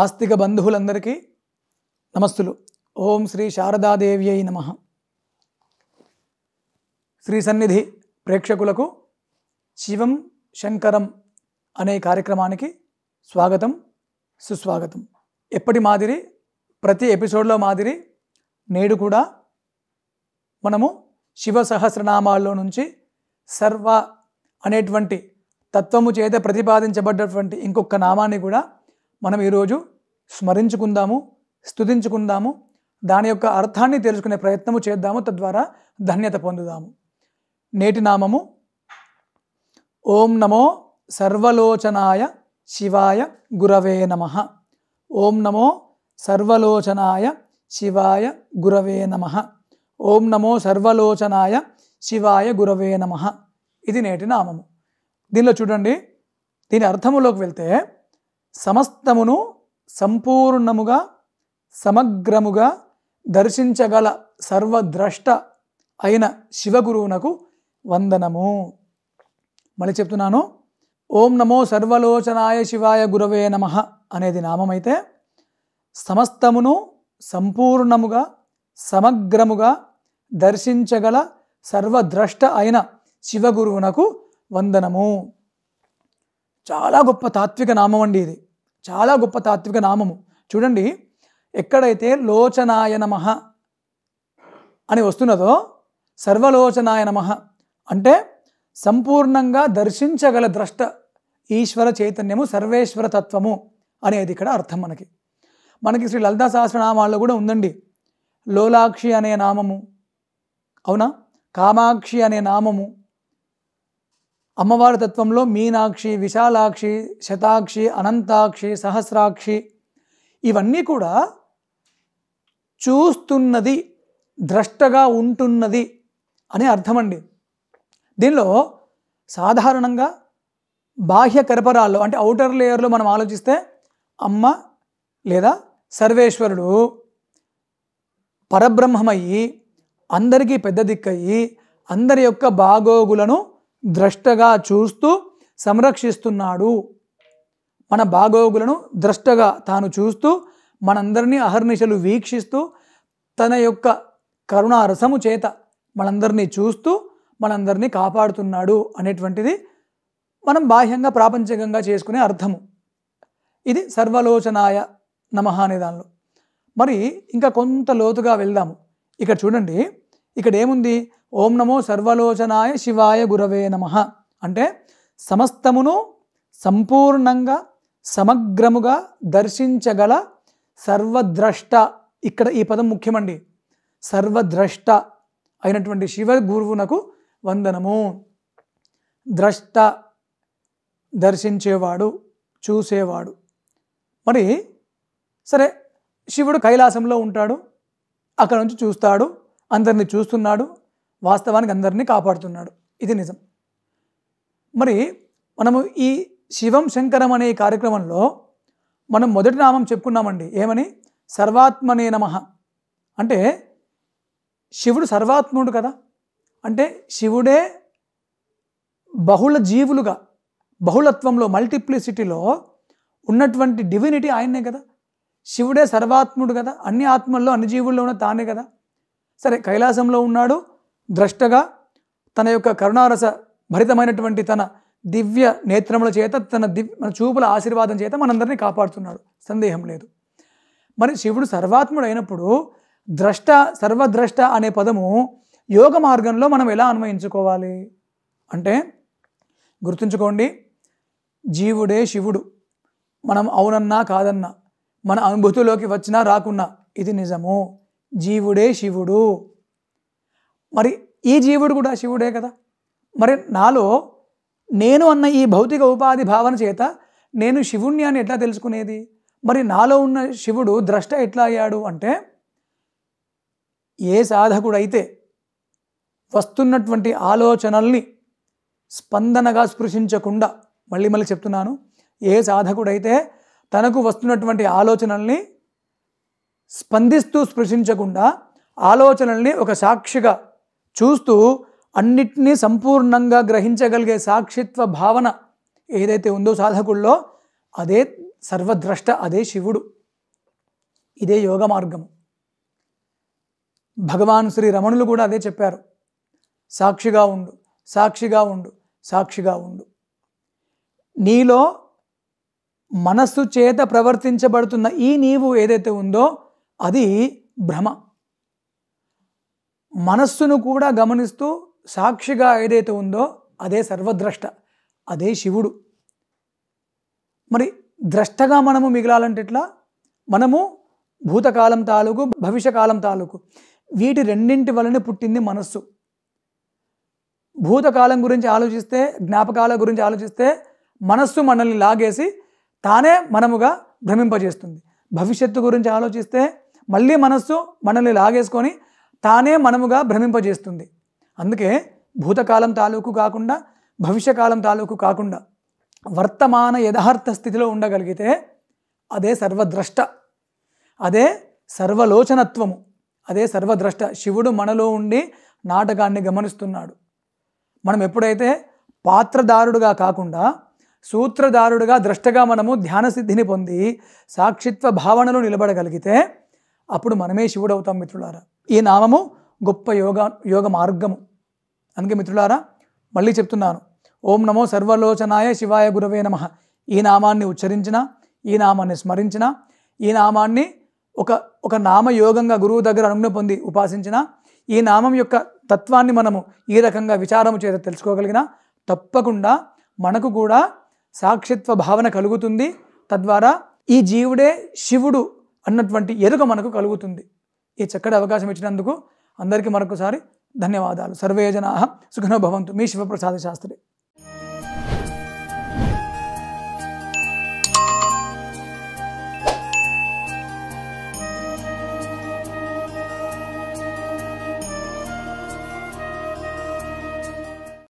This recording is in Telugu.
ఆస్తిక బంధువులందరికీ నమస్తులు ఓం శ్రీ శారదాదేవి అయి నమ శ్రీ సన్నిధి ప్రేక్షకులకు శివం శంకరం అనే కార్యక్రమానికి స్వాగతం సుస్వాగతం ఎప్పటి మాదిరి ప్రతి ఎపిసోడ్లో మాదిరి నేడు కూడా మనము శివ సహస్రనామాల్లో నుంచి సర్వ అనేటువంటి తత్వము చేత ప్రతిపాదించబడ్డటువంటి ఇంకొక నామాన్ని కూడా మనం ఈరోజు స్మరించుకుందాము స్థుతించుకుందాము దాని యొక్క అర్థాన్ని తెలుసుకునే ప్రయత్నము చేద్దాము తద్వారా ధన్యత పొందుదాము నేటి నామము ఓం నమో సర్వలోచనాయ శివాయ గురవే నమ ఓం నమో సర్వలోచనాయ శివాయ గురవే నమ ఓం నమో సర్వలోచనాయ శివాయ గురవే నమ ఇది నేటి నామము దీనిలో చూడండి దీని అర్థములోకి వెళ్తే సమస్తమును సంపూర్ణముగా సమగ్రముగా దర్శించగల సర్వద్రష్ట అయిన శివగురువునకు వందనము మళ్ళీ చెప్తున్నాను ఓం నమో సర్వలోచనాయ శివాయ గురవే నమ అనేది నామమైతే సమస్తమును సంపూర్ణముగా సమగ్రముగా దర్శించగల సర్వద్రష్ట అయిన శివగురువునకు వందనము చాలా గొప్ప తాత్విక నామం అండి ఇది చాలా గొప్ప తాత్విక నామము చూడండి ఎక్కడైతే లోచనాయ నమ అని వస్తున్నదో సర్వలోచనాయ నమ అంటే సంపూర్ణంగా దర్శించగల ద్రష్ట ఈశ్వర చైతన్యము సర్వేశ్వర తత్వము అనేది ఇక్కడ అర్థం మనకి మనకి శ్రీ లలితా సహస్రనామాల్లో కూడా ఉందండి లోలాక్షి అనే నామము అవునా కామాక్షి అనే నామము అమ్మవారి తత్వంలో మీనాక్షి విశాలాక్షి శతాక్షి అనంతాక్షి సహస్రాక్షి ఇవన్నీ కూడా చూస్తున్నది ద్రష్టగా ఉంటున్నది అనే అర్థమండి దీనిలో సాధారణంగా బాహ్య కరపరాల్లో అంటే ఔటర్ లేయర్లో మనం ఆలోచిస్తే అమ్మ లేదా సర్వేశ్వరుడు పరబ్రహ్మమయ్యి అందరికీ పెద్ద దిక్కయ్యి అందరి యొక్క బాగోగులను ద్రష్టగా చూస్తూ సంరక్షిస్తున్నాడు మన బాగోగులను ద్రష్టగా తాను చూస్తూ మనందరినీ అహర్నిశలు వీక్షిస్తూ తన యొక్క కరుణారసము చేత మనందరినీ చూస్తూ మనందరినీ కాపాడుతున్నాడు అనేటువంటిది మనం బాహ్యంగా ప్రాపంచికంగా చేసుకునే అర్థము ఇది సర్వలోచనాయ నమ అనే దానిలో మరి ఇంకా కొంత లోతుగా వెళ్దాము ఇక్కడ చూడండి ఇక్కడ ఏముంది ఓం నమో సర్వలోచనాయ శివాయ గురవే నమ అంటే సమస్తమును సంపూర్ణంగా సమగ్రముగా దర్శించగల సర్వద్రష్ట ఇక్కడ ఈ పదం ముఖ్యమండి సర్వద్రష్ట అయినటువంటి శివ గురువునకు వందనము ద్రష్ట దర్శించేవాడు చూసేవాడు మరి సరే శివుడు కైలాసంలో ఉంటాడు అక్కడ నుంచి చూస్తాడు అందరిని చూస్తున్నాడు వాస్తవానికి అందరినీ కాపాడుతున్నాడు ఇది నిజం మరి మనము ఈ శివం శంకరం అనే కార్యక్రమంలో మనం మొదటి నామం చెప్పుకున్నామండి ఏమని సర్వాత్మనే నమ అంటే శివుడు సర్వాత్ముడు కదా అంటే శివుడే బహుళ జీవులుగా బహుళత్వంలో మల్టిప్లిసిటీలో ఉన్నటువంటి డివినిటీ ఆయనే కదా శివుడే సర్వాత్ముడు కదా అన్ని ఆత్మల్లో అన్ని జీవుల్లో ఉన్న తానే కదా సరే కైలాసంలో ఉన్నాడు ద్రష్టగా తన యొక్క కరుణారస భరితమైనటువంటి తన దివ్య నేత్రముల చేత తన దివ్య మన చూపుల ఆశీర్వాదం చేత మనందరినీ కాపాడుతున్నాడు సందేహం లేదు మరి శివుడు సర్వాత్ముడు అయినప్పుడు ద్రష్ట సర్వద్రష్ట అనే పదము యోగ మార్గంలో మనం ఎలా అన్వయించుకోవాలి అంటే గుర్తుంచుకోండి జీవుడే శివుడు మనం అవునన్నా కాదన్నా మన అనుభూతిలోకి వచ్చినా రాకున్నా ఇది నిజము జీవుడే శివుడు మరి ఈ జీవుడు కూడా శివుడే కదా మరి నాలో నేను అన్న ఈ భౌతిక ఉపాధి భావన చేత నేను శివుణ్ణి అని ఎట్లా తెలుసుకునేది మరి నాలో ఉన్న శివుడు ద్రష్ట ఎట్లా అయ్యాడు అంటే ఏ సాధకుడైతే వస్తున్నటువంటి ఆలోచనల్ని స్పందనగా స్పృశించకుండా మళ్ళీ మళ్ళీ చెప్తున్నాను ఏ సాధకుడైతే తనకు వస్తున్నటువంటి ఆలోచనల్ని స్పందిస్తూ స్పృశించకుండా ఆలోచనల్ని ఒక సాక్షిగా చూస్తూ అన్నిటినీ సంపూర్ణంగా గ్రహించగలిగే సాక్షిత్వ భావన ఏదైతే ఉందో సాధకుల్లో అదే సర్వద్రష్ట అదే శివుడు ఇదే యోగ మార్గము భగవాన్ శ్రీ రమణులు కూడా అదే చెప్పారు సాక్షిగా ఉండు సాక్షిగా ఉండు సాక్షిగా ఉండు నీలో మనస్సు చేత ప్రవర్తించబడుతున్న ఈ నీవు ఏదైతే ఉందో అది భ్రమ మనస్సును కూడా గమనిస్తూ సాక్షిగా ఏదైతే ఉందో అదే సర్వద్రష్ట అదే శివుడు మరి ద్రష్టగా మనము మిగిలాలంటే ఎట్లా మనము భూతకాలం తాలూకు భవిష్యకాలం తాలూకు వీటి రెండింటి వలన పుట్టింది మనస్సు భూతకాలం గురించి ఆలోచిస్తే జ్ఞాపకాల గురించి ఆలోచిస్తే మనస్సు మనల్ని లాగేసి తానే మనముగా భ్రమింపజేస్తుంది భవిష్యత్తు గురించి ఆలోచిస్తే మళ్ళీ మనస్సు మనల్ని లాగేసుకొని తానే మనముగా భ్రమింపజేస్తుంది అందుకే భూతకాలం తాలూకు కాకుండా భవిష్యకాలం తాలూకు కాకుండా వర్తమాన యథార్థ స్థితిలో ఉండగలిగితే అదే సర్వద్రష్ట అదే సర్వలోచనత్వము అదే సర్వద్రష్ట శివుడు మనలో ఉండి నాటకాన్ని గమనిస్తున్నాడు మనం ఎప్పుడైతే పాత్రదారుడుగా కాకుండా సూత్రదారుడుగా ద్రష్టగా మనము ధ్యాన సిద్ధిని పొంది సాక్షిత్వ భావనలు నిలబడగలిగితే అప్పుడు మనమే శివుడు అవుతాం మిత్రులారా ఈ నామము గొప్ప యోగ యోగ మార్గము అందుకే మిత్రులారా మళ్ళీ చెప్తున్నాను ఓం నమో సర్వలోచనాయ శివాయ గురవే నమ ఈ నామాన్ని ఉచ్చరించిన ఈ నామాన్ని స్మరించిన ఈ నామాన్ని ఒక ఒక నామయోగంగా గురువు దగ్గర అనుగుణ పొంది ఉపాసించిన ఈ నామం యొక్క తత్వాన్ని మనము ఈ రకంగా విచారము చేత తెలుసుకోగలిగిన తప్పకుండా మనకు కూడా సాక్షిత్వ భావన కలుగుతుంది తద్వారా ఈ జీవుడే శివుడు అన్నటువంటి ఎరుక మనకు కలుగుతుంది ఈ చక్కటి అవకాశం ఇచ్చినందుకు అందరికీ మరొకసారి ధన్యవాదాలు సర్వే జనా సుఖనోభవంతు భవంతు మీ శివప్రసాద శాస్త్రి